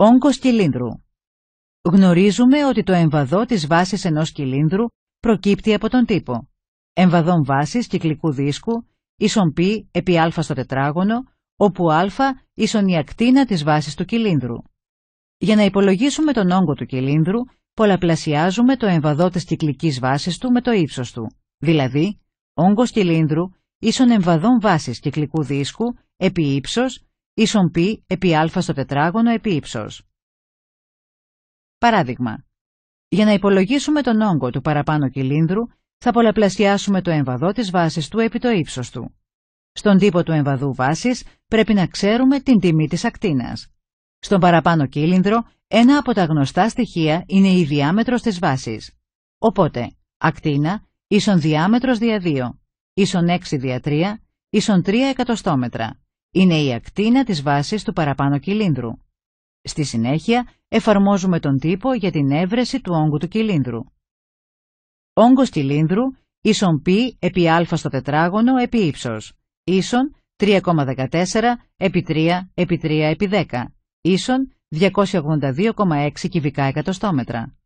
Όγκος κυλίνδρου. Γνωρίζουμε ότι το εμβαδό της βάσης ενός κυλίνδρου προκύπτει από τον τύπο. Εμβαδόν βάσης κυκλικού δίσκου ίσον π επί α στο τετράγωνο, όπου α ίσον η ακτίνα της βάσης του κυλίνδρου. Για να υπολογίσουμε τον όγκο του κυλίνδρου, πολλαπλασιάζουμε το εμβαδό της κυκλικής βάσης του με το ύψος του, δηλαδή όγκος κυλίνδρου ίσον εμβαδόν βάσης κυκλικού δίσκου επί ύψος ίσον π επί α στο τετράγωνο επί ύψος. Παράδειγμα. Για να υπολογίσουμε τον όγκο του παραπάνω κυλίνδρου, θα πολλαπλασιάσουμε το εμβαδό της βάσης του επί το ύψος του. Στον τύπο του εμβαδού βάσης πρέπει να ξέρουμε την τιμή της ακτίνας. Στον παραπάνω κύλινδρο, ένα από τα γνωστά στοιχεία είναι η διάμετρος της βάσης. Οπότε, ακτίνα ίσον διάμετρος δια 2, ίσον 6 δια 3, ίσον 3 εκατοστόμετρα είναι η ακτίνα της βάσης του παραπάνω κυλίνδρου. Στη συνέχεια, εφαρμόζουμε τον τύπο για την έβρεση του όγκου του κυλίνδρου. Όγκος κυλίνδρου ίσον π επί α στο τετράγωνο επί ύψος, ίσον 3,14 επί 3 επί 3 επί 10, ίσον 282,6 κυβικά εκατοστόμετρα.